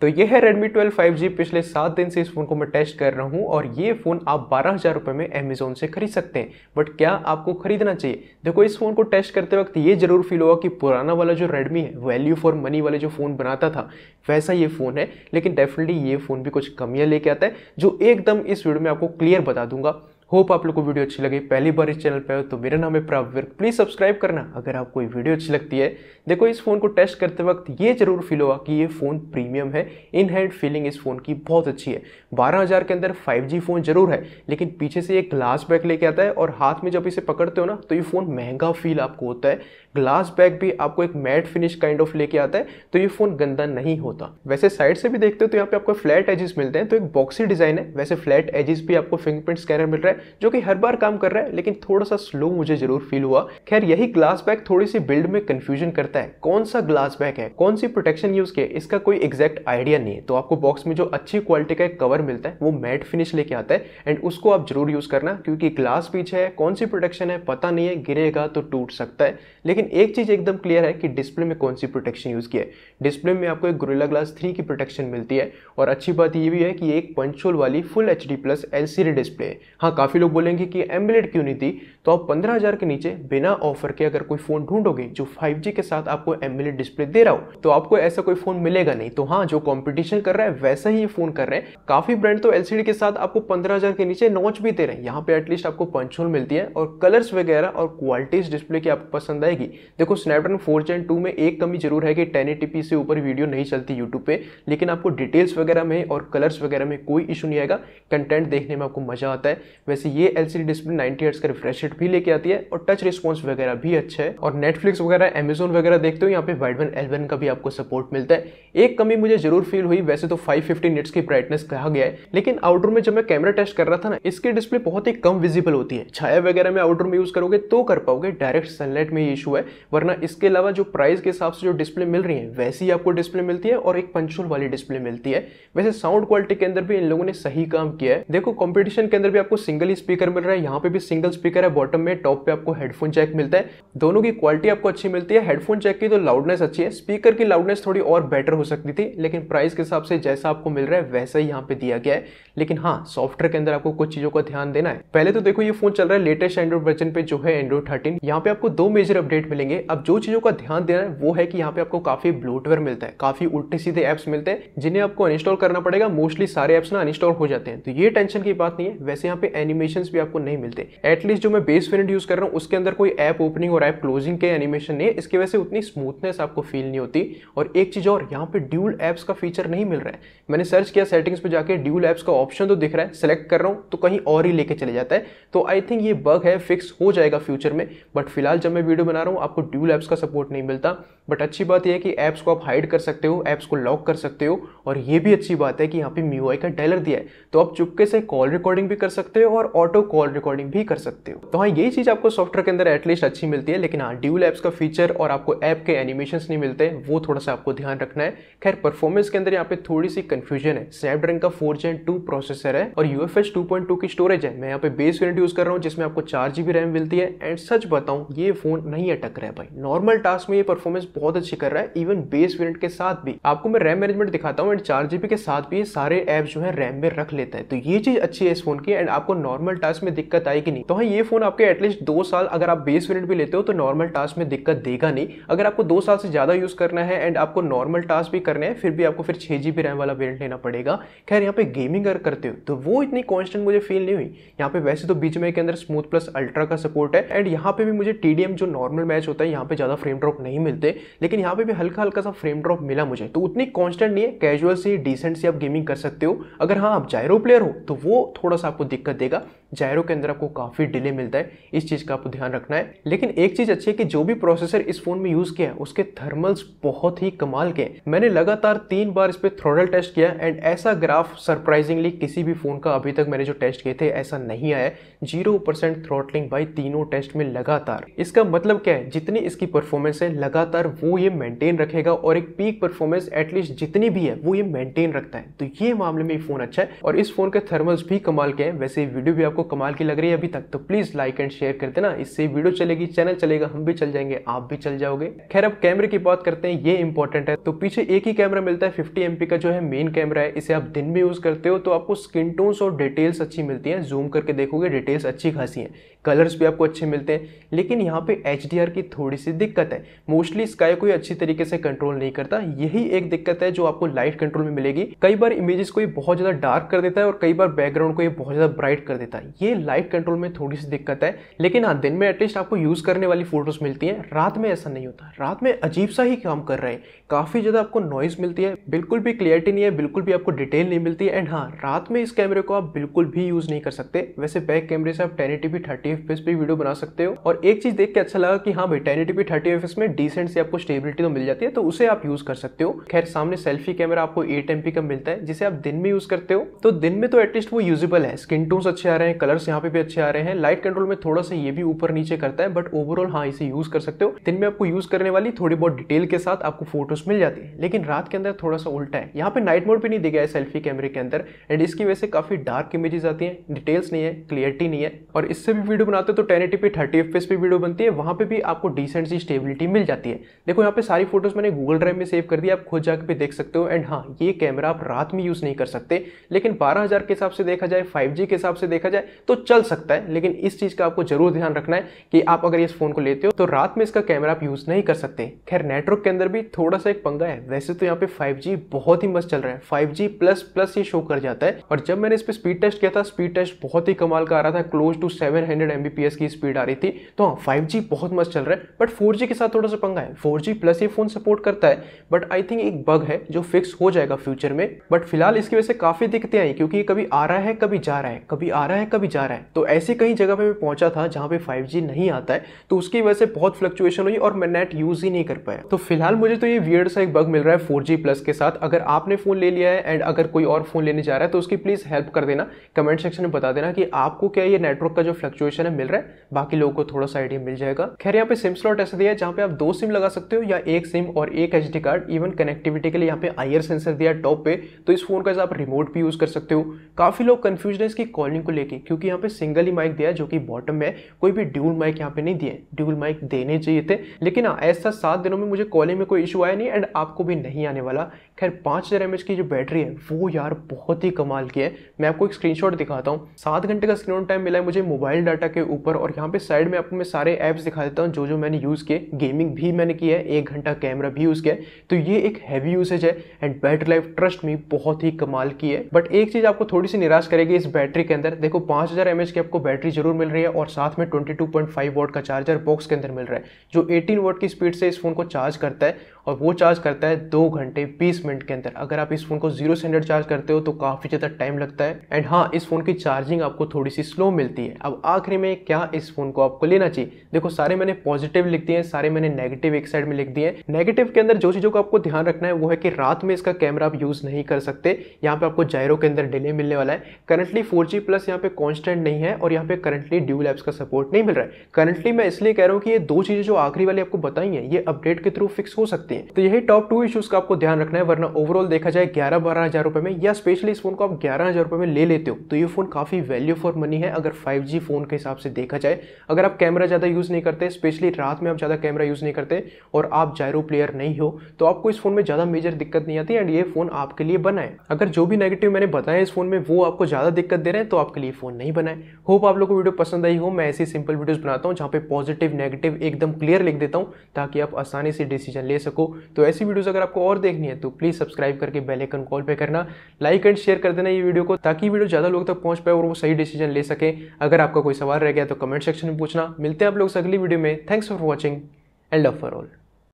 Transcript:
तो ये है Redmi 12 5G पिछले सात दिन से इस फ़ोन को मैं टेस्ट कर रहा हूँ और ये फ़ोन आप बारह हज़ार रुपये में अमेजोन से खरीद सकते हैं बट क्या आपको खरीदना चाहिए देखो इस फ़ोन को टेस्ट करते वक्त ये जरूर फील होगा कि पुराना वाला जो Redmi है वैल्यू फॉर मनी वाले जो फ़ोन बनाता था वैसा ये फ़ोन है लेकिन डेफिनेटली ये फ़ोन भी कुछ कमियाँ लेके आता है जो एकदम इस वीडियो में आपको क्लियर बता दूंगा होप आप लोग को वीडियो अच्छी लगी पहली बार इस चैनल पर हो तो मेरा नाम है प्रावविर प्लीज़ सब्सक्राइब करना अगर आपको ये वीडियो अच्छी लगती है देखो इस फ़ोन को टेस्ट करते वक्त ये जरूर फील हुआ कि ये फ़ोन प्रीमियम है इन हैंड फीलिंग इस फ़ोन की बहुत अच्छी है बारह हज़ार के अंदर फाइव फ़ोन जरूर है लेकिन पीछे से ये ग्लास बैक लेके आता है और हाथ में जब इसे पकड़ते हो ना तो ये फ़ोन महंगा फील आपको होता है ग्लास बैग भी आपको एक मैट फिनिश काइंड ऑफ लेके आता है तो ये फ़ोन गंदा नहीं होता वैसे साइड से भी देखते हो तो यहाँ पे आपको फ्लैट एजेस मिलते हैं तो एक बॉक्सी डिज़ाइन है वैसे फ्लैट एजेस भी आपको फिंगरप्रिंट स्कैनर मिल रहा है जो कि हर बार काम कर रहा है लेकिन थोड़ा सा स्लो मुझे जरूर फील हुआ खैर यही ग्लास बैग थोड़ी सी बिल्ड में कंफ्यूजन करता है कौन सा ग्लास बैग है कौन सी प्रोटेक्शन यूज़ किया इसका कोई एग्जैक्ट आइडिया नहीं है तो आपको बॉक्स में जो अच्छी क्वालिटी का एक कवर मिलता है वो मैट फिनिश लेके आता है एंड उसको आप जरूर यूज़ करना क्योंकि ग्लास पीछे है कौन सी प्रोटेक्शन है पता नहीं है गिरेगा तो टूट सकता है लेकिन लेकिन एक चीज़ एकदम क्लियर है कि डिस्प्ले में कौन सी प्रोटेक्शन यूज़ किया है डिस्प्ले में आपको एक गोरेला ग्लास थ्री की प्रोटेक्शन मिलती है और अच्छी बात ये भी है कि एक पंचोल वाली full H D plus L display है हाँ काफ़ी लोग बोलेंगे कि एम्बलेट क्यों नहीं थी तो आप पंद्रह हज़ार के नीचे बिना ऑफर के अगर कोई फ़ोन ढूंढोगे जो 5G के साथ आपको एमबिलेट डिस्प्ले दे रहा हो तो आपको ऐसा कोई फ़ोन मिलेगा नहीं तो हाँ जो कॉम्पिटिशन कर रहा है वैसा ही ये फ़ोन कर रहे हैं काफ़ी ब्रांड तो एलसीडी के साथ आपको पंद्रह हज़ार के नीचे नॉच भी दे रहे हैं यहाँ पे एटलीस्ट आपको पंचोल मिलती है और कलर्स वगैरह और क्वालिटीज डिस्प्ले की आपको पसंद आएगी देखो स्नैपड्रैगन फोर जेन टू में एक कमी जरूर है कि टेन से ऊपर वीडियो नहीं चलती यूट्यूब पे लेकिन आपको डिटेल्स वगैरह में और कलर्स वगैरह में कोई इशू नहीं आएगा कंटेंट देखने में आपको मजा आता है वैसे ये एलसीडी डिस्प्ले नाइनटी हर्ट्स का रिफ्रेश गैजेट भी लेके आती है और टच रिस्पॉन्स वगैरह भी अच्छा है और नेटफ्लिक्स वगैरह अमेजोन वगैरह देखते हो यहाँ पे वाइड वन एलवन का भी आपको सपोर्ट मिलता है एक कमी मुझे जरूर फील हुई वैसे तो फाइव फिफ्टी निट्स की ब्राइटनेस कहा गया है लेकिन आउटडोर में जब मैं कैमरा टेस्ट कर रहा था ना इसकी डिस्प्ले बहुत ही कम विजिबल होती है छाया वगैरह में आउटडोर में यूज करोगे तो कर पाओगे डायरेक्ट सनलाइट में इशू है वरना इसके अलावा जो प्राइस के हिसाब से जो डिस्प्ले मिल रही है वैसी ही आपको डिस्प्ले मिलती है और एक पंचोल वाली डिस्प्ले मिलती है वैसे साउंड क्वालिटी के अंदर भी इन लोगों ने सही काम किया है देखो कॉम्पिटिशन के अंदर भी आपको सिंगल ही स्पीकर मिल रहा है यहाँ पे भी सिंगल स्पीकर है बॉटम में टॉप पे आपको हेडफोन जैक मिलता है दोनों की क्वालिटी आपको अच्छी मिलती है हेडफोन जैक की तो लाउडनेस अच्छी है स्पीकर की लाउडनेस थोड़ी और बेटर हो सकती थी लेकिन प्राइस के हिसाब से जैसा आपको मिल रहा है वैसा ही यहाँ पे दिया गया है लेकिन हाँ सॉफ्टवेयर के अंदर आपको कुछ चीज़ों का ध्यान देना है पहले तो देखो ये फोन चल रहा है लेटेस्ट एंड्रॉइड वर्जन पे जो है एंड्रॉइड थर्टीन यहाँ पे आपको दो मेजर अपडेट मिलेंगे अब जो चीज़ों का ध्यान देना है वो है कि यहाँ पे आपको काफी ब्लोटवेयर मिलता है काफी उल्टे सीधे एप्स मिलते हैं जिन्हें आपको अनइंस्टॉल करना पड़ेगा मोस्टली सारे एप्स ना अनइंस्टॉल हो जाते हैं तो ये टेंशन की बात नहीं है वैसे यहाँ पे एनिमेशन भी आपको नहीं मिलते एटलीस्ट जो मैं बेस वेरियंट यूज़ कर रहा हूँ उसके अंदर कोई ऐप ओपनिंग और ऐप क्लोजिंग के एनिमेशन नहीं है इसकी वजह से उतनी स्मूथनेस आपको फील नहीं होती और एक चीज़ और यहाँ पे ड्यूल ऐप्स का फीचर नहीं मिल रहा है मैंने सर्च किया सेटिंग्स पे जाके ड्यूल ऐप्स का ऑप्शन तो दिख रहा है सेलेक्ट कर रहा हूँ तो कहीं और ही लेके चले जाता है तो आई थिंक ये बग है फिक्स हो जाएगा फ्यूचर में बट फिलहाल जब मैं वीडियो बना रहा हूँ आपको ड्यूल ऐप्स का सपोर्ट नहीं मिलता बट अच्छी बात यह है कि ऐप्स को आप हाइड कर सकते हो ऐप्स को लॉक कर सकते हो और ये भी अच्छी बात है कि यहाँ पे मीओआई का डायलर दिया है तो आप चुपके से कॉल रिकॉर्डिंग भी कर सकते हो और ऑटो कॉल रिकॉर्डिंग भी कर सकते हो तो हाँ यही चीज़ आपको सॉफ्टवेयर के अंदर एटलीस्ट अच्छी मिलती है लेकिन हाँ ड्यूल ऐप्स का फीचर और आपको ऐप के एनिमेशंस नहीं मिलते वो थोड़ा सा आपको ध्यान रखना है खैर परफॉर्मेंस के अंदर यहाँ पे थोड़ी सी कन्फ्यूजन है स्नैपड्रैगन का फोर जेन टू प्रोसेसर है और U F S two point two की स्टोरेज है मैं यहाँ पे बेस वेरियंट यूज़ कर रहा हूँ जिसमें आपको चार जी बी रैम मिलती है एंड सच बताऊँ ये फोन नहीं अटक रहा है भाई नॉर्मल टास्क में ये परफॉर्मेंस बहुत अच्छी कर रहा है इवन बेस वेरियंट के साथ भी आपको मैं रैम मैनेजमेंट दिखाता हूँ एंड चार जी बी के साथ भी सारे ऐप जो है रैम में रख लेता है तो ये चीज़ अच्छी है इस फोन की एंड आपको नॉर्मल टास्क में दिक्कत आएगी नहीं तो हाँ ये फोन आपके एटलीस्ट दो साल अगर आप बेस वेरियंट भी लेते हो तो नॉर्मल टास्क में दिक्कत देगा नहीं अगर आपको दो साल से ज़्यादा यूज़ करना है एंड आपको नॉर्मल टास्क भी करना है फिर भी आपको फिर छः जी बी रैम वाला वेरियंट लेना पड़ेगा खैर यहाँ पे गेमिंग अगर करते हो तो वो इतनी कॉन्स्टेंट मुझे फील नहीं हुई यहाँ पे वैसे तो बीच में के अंदर स्मूथ प्लस अल्ट्रा का सपोर्ट है एंड यहाँ पे भी मुझे टी जो नॉर्मल मैच होता है यहाँ पे ज़्यादा फ्रेम ड्रॉप नहीं मिलते लेकिन यहाँ पे भी हल्का हल्का सा फ्रेम ड्रॉप मिला मुझे तो उतनी कॉन्स्टेंट नहीं है कैजुअल से डिसेंट से आप गेमिंग कर सकते हो अगर हाँ आप जायरो प्लेयर हो तो वो थोड़ा सा आपको दिक्कत देगा जायरो के अंदर आपको काफ़ी डिले मिलता है इस चीज़ का आपको ध्यान रखना है लेकिन एक चीज़ अच्छी है कि जो भी प्रोसेसर इस फोन में यूज़ किया है उसके थर्मल्स बहुत ही कमाल के मैंने लगातार तीन बार इस पर थ्रोडल टेस्ट किया एंड ऐसा ग्राफ सरप्राइजिंगली किसी भी फ़ोन का अभी तक मैंने जो टेस्ट किए थे ऐसा नहीं आया जीरो परसेंट थ्रोटलिंग बाई तीनों टेस्ट में लगातार इसका मतलब क्या है जितनी इसकी परफॉर्मेंस है लगातार वो ये मेंटेन रखेगा और एक पीक परफॉर्मेंस एटलीस्ट जितनी भी है वो ये मेंटेन रखता है तो ये मामले में ये फ़ोन अच्छा है और इस फ़ोन के थर्मल्स भी कमाल के हैं वैसे वीडियो भी आपको को कमाल की लग रही है अभी तक तो प्लीज़ लाइक एंड शेयर कर देना इससे वीडियो चलेगी चैनल चलेगा हम भी चल जाएंगे आप भी चल जाओगे खैर अब कैमरे की बात करते हैं ये इंपॉर्टेंट है तो पीछे एक ही कैमरा मिलता है फिफ्टी एम का जो है मेन कैमरा है इसे आप दिन में यूज़ करते हो तो आपको स्किन टोन्स और डिटेल्स अच्छी मिलती है जूम करके देखोगे डिटेल्स अच्छी खासी है कलर्स भी आपको अच्छे मिलते हैं लेकिन यहाँ पे एच की थोड़ी सी दिक्कत है मोस्टली स्काई कोई अच्छी तरीके से कंट्रोल नहीं करता यही एक दिक्कत है जो आपको लाइट कंट्रोल में मिलेगी कई बार इमेजेस को ये बहुत ज़्यादा डार्क कर देता है और कई बार बैकग्राउंड को ये बहुत ज़्यादा ब्राइट कर देता है ये लाइट कंट्रोल में थोड़ी सी दिक्कत है लेकिन हाँ दिन में एटलीस्ट आपको यूज़ करने वाली फोटोज़ मिलती है रात में ऐसा नहीं होता रात में अजीब सा ही काम कर रहे हैं काफ़ी ज़्यादा आपको नॉइज़ मिलती है बिल्कुल भी क्लियरिटी नहीं है बिल्कुल भी आपको डिटेल नहीं मिलती एंड हाँ रात में इस कैमरे को आप बिल्कुल भी यूज़ नहीं कर सकते वैसे बैक कैमरे से आप ten eighty thirty thirty F पे वीडियो बना सकते हो और एक चीज देख के अच्छा लगा कि हाँ भाई टेन एटी थर्टी एफ में डिसेंट से आपको स्टेबिलिटी तो मिल जाती है तो उसे आप यूज कर सकते हो खैर सामने सेल्फी कैमरा आपको एट एम का मिलता है जिसे आप दिन में यूज करते हो तो दिन में तो एटलीस्ट वो यूजेबल है स्किन टोन्स अच्छे आ रहे हैं कलर्स यहाँ पे भी अच्छे आ रहे हैं लाइट कंट्रोल में थोड़ा सा ये भी ऊपर नीचे करता है बट ओवरऑल हाँ इसे यूज कर सकते हो दिन में आपको यूज करने वाली थोड़ी बहुत डिटेल के साथ आपको फोटोज मिल जाती है लेकिन रात के अंदर थोड़ा सा उल्टा है यहाँ पे नाइट मोड भी नहीं दिखाया है सेल्फी कैमरे के अंदर एंड इसकी वजह से काफी डार्क इमेजेस आती है डिटेल्स नहीं है क्लियरिटी नहीं है और इससे भी वीडियो बनाते हो तो ten eighty P thirty F पे वीडियो बनती है वहाँ पे भी आपको डिसेंट सी स्टेबिलिटी मिल जाती है देखो यहाँ पे सारी फोटोज मैंने गूगल ड्राइव में सेव कर दी आप खुद जाकर भी देख सकते हो एंड हाँ ये कैमरा आप रात में यूज़ नहीं कर सकते लेकिन बारह के हिसाब से देखा जाए फाइव के हिसाब से देखा जाए तो चल सकता है लेकिन इस चीज़ का आपको जरूर ध्यान रखना है कि आप अगर इस फोन को लेते हो तो रात में इसका कैमरा आप यूज़ नहीं कर सकते खैर नेटवर्क के अंदर भी थोड़ा सा एक पंगा है वैसे तो यहाँ पे 5G बहुत ही मस्त चल रहा है 5G प्लस प्लस ये शो कर जाता है और जब मैंने इस पर स्पीड टेस्ट किया था स्पीड टेस्ट बहुत ही कमाल का आ रहा था close to seven hundred M की स्पीड आ रही थी तो हाँ फाइव बहुत मस्त चल रहा है बट फोर के साथ थोड़ा सा पंगा है फोर प्लस ये फ़ोन सपोर्ट करता है बट आई थिंक एक बग है जो फिक्स हो जाएगा फ्यूचर में बट फिलहाल इसकी वजह से काफ़ी दिक्कतें आई क्योंकि ये कभी आ रहा है कभी जा रहा है कभी आ रहा है कभी जा रहा है तो ऐसे कहीं जगह पे मैं पहुंचा था जहां पे 5G नहीं आता है तो उसकी वजह से बहुत फ्लक्चुएशन हुई और मैं नेट यूज़ ही नहीं कर पाया तो फिलहाल मुझे तो ये वियर्ड सा एक बग मिल रहा है फोर प्लस के साथ अगर आपने फ़ोन ले लिया है एंड अगर कोई और फ़ोन लेने जा रहा है तो उसकी प्लीज़ हेल्प कर देना कमेंट सेक्शन में बता देना कि आपको क्या ये नेटवर्क का जो फ्लक्चुएशन एडिशन है मिल रहा है बाकी लोगों को थोड़ा सा आइडिया मिल जाएगा खैर यहाँ पे सिम स्लॉट ऐसा दिया है जहाँ पे आप दो सिम लगा सकते हो या एक सिम और एक एच कार्ड इवन कनेक्टिविटी के लिए यहाँ पे आईआर सेंसर दिया टॉप पे तो इस फोन का आप रिमोट भी यूज कर सकते हो काफी लोग कंफ्यूज है इसकी कॉलिंग को लेकर क्योंकि यहाँ पे सिंगल ही माइक दिया है जो कि बॉटम में कोई भी ड्यूल माइक यहाँ पे नहीं दिए ड्यूल माइक देने चाहिए थे लेकिन हाँ, ऐसा सात दिनों में मुझे कॉलिंग में कोई इशू आया नहीं एंड आपको भी नहीं आने वाला खैर पांच हज़ार एम की जो बैटरी है वो यार बहुत ही कमाल की है मैं आपको एक स्क्रीनशॉट दिखाता हूँ सात घंटे का स्क्रीन टाइम मिला है मुझे मोबाइल डाटा वगैरह के ऊपर और यहाँ पे साइड में आपको मैं सारे ऐप्स दिखा देता हूँ जो जो मैंने यूज़ किए गेमिंग भी मैंने की है एक घंटा कैमरा भी यूज़ किया तो ये एक हैवी यूसेज है एंड बैटरी लाइफ ट्रस्ट में बहुत ही कमाल की है बट एक चीज़ आपको थोड़ी सी निराश करेगी इस बैटरी के अंदर देखो पाँच हज़ार की आपको बैटरी जरूर मिल रही है और साथ में ट्वेंटी टू का चार्जर बॉक्स के अंदर मिल रहा है जो एटीन वोट की स्पीड से इस फोन को चार्ज करता है और वो चार्ज करता है दो घंटे बीस मिनट के अंदर अगर आप इस फ़ोन को जीरो से हंड्रेड चार्ज करते हो तो काफ़ी ज़्यादा टाइम लगता है एंड हाँ इस फ़ोन की चार्जिंग आपको थोड़ी सी स्लो मिलती है अब आखिरी में क्या इस फ़ोन को आपको लेना चाहिए देखो सारे मैंने पॉजिटिव लिख दिए हैं सारे मैंने नेगेटिव एक साइड में लिख दिए हैं नेगेटिव के अंदर जो चीज़ों को आपको ध्यान रखना है वो है कि रात में इसका कैमरा आप यूज़ नहीं कर सकते यहाँ पे आपको जायरो के अंदर डिले मिलने वाला है करंटली फोर जी प्लस यहाँ पे कॉन्स्टेंट नहीं है और यहाँ पे करंटली ड्यूल एप्स का सपोर्ट नहीं मिल रहा है करंटली मैं इसलिए कह रहा हूँ कि ये दो चीज़ें जो आखिरी वाली आपको बताई हैं ये अपडेट के थ्रू फिक्स हो सकती सकती है तो यही टॉप टू इशूज का आपको ध्यान रखना है वरना ओवरऑल देखा जाए ग्यारह बारह हजार रुपए में या स्पेशली इस फोन को आप ग्यारह हजार रुपए में ले लेते हो तो ये फोन काफी वैल्यू फॉर मनी है अगर फाइव फोन के हिसाब से देखा जाए अगर आप कैमरा ज्यादा यूज नहीं करते स्पेशली रात में आप ज्यादा कैमरा यूज नहीं करते और आप जायरो प्लेयर नहीं हो तो आपको इस फोन में ज्यादा मेजर दिक्कत नहीं आती एंड ये फोन आपके लिए बनाए अगर जो भी नेगेटिव मैंने बताया इस फोन में वो आपको ज्यादा दिक्कत दे रहे हैं तो आपके लिए फोन नहीं बनाए होप आप लोग को वीडियो पसंद आई हो मैं ऐसी सिंपल वीडियोस बनाता हूँ जहां पे पॉजिटिव नेगेटिव एकदम क्लियर लिख देता हूँ ताकि आप आसानी से डिसीजन ले सको को तो ऐसी वीडियोस अगर आपको और देखनी है तो प्लीज़ सब्सक्राइब करके बेल आइकन कॉल पे करना लाइक एंड शेयर कर देना ये वीडियो को ताकि वीडियो ज़्यादा लोग तक पहुंच पाए और वो सही डिसीजन ले सके अगर आपका कोई सवाल रह गया तो कमेंट सेक्शन में पूछना मिलते हैं आप लोग अगली वीडियो में thanks for watching and love for all